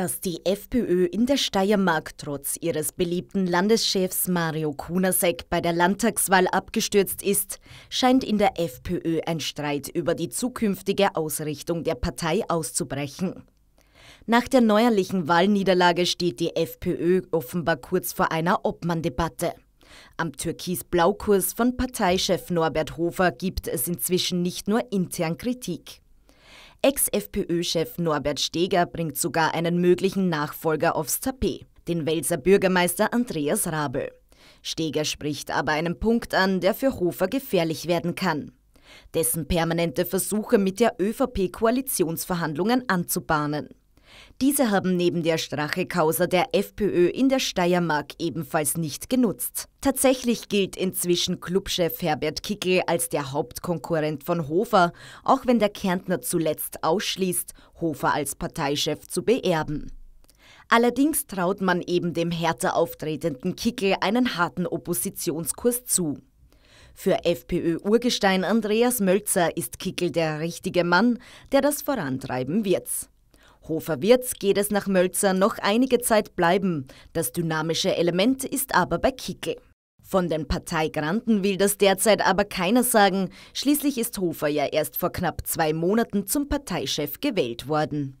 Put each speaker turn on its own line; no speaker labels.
dass die FPÖ in der Steiermark trotz ihres beliebten Landeschefs Mario Kunasek bei der Landtagswahl abgestürzt ist, scheint in der FPÖ ein Streit über die zukünftige Ausrichtung der Partei auszubrechen. Nach der neuerlichen Wahlniederlage steht die FPÖ offenbar kurz vor einer Obmanndebatte. Am Türkis-Blaukurs von Parteichef Norbert Hofer gibt es inzwischen nicht nur intern Kritik. Ex-FPÖ-Chef Norbert Steger bringt sogar einen möglichen Nachfolger aufs Tapet, den Welser Bürgermeister Andreas Rabel. Steger spricht aber einen Punkt an, der für Hofer gefährlich werden kann. Dessen permanente Versuche mit der ÖVP Koalitionsverhandlungen anzubahnen. Diese haben neben der Strache-Causa der FPÖ in der Steiermark ebenfalls nicht genutzt. Tatsächlich gilt inzwischen Clubchef Herbert Kickel als der Hauptkonkurrent von Hofer, auch wenn der Kärntner zuletzt ausschließt, Hofer als Parteichef zu beerben. Allerdings traut man eben dem härter auftretenden Kickel einen harten Oppositionskurs zu. Für FPÖ-Urgestein Andreas Mölzer ist Kickel der richtige Mann, der das vorantreiben wird. Hofer Wirz geht es nach Mölzer noch einige Zeit bleiben. Das dynamische Element ist aber bei Kickel. Von den Parteigranten will das derzeit aber keiner sagen. Schließlich ist Hofer ja erst vor knapp zwei Monaten zum Parteichef gewählt worden.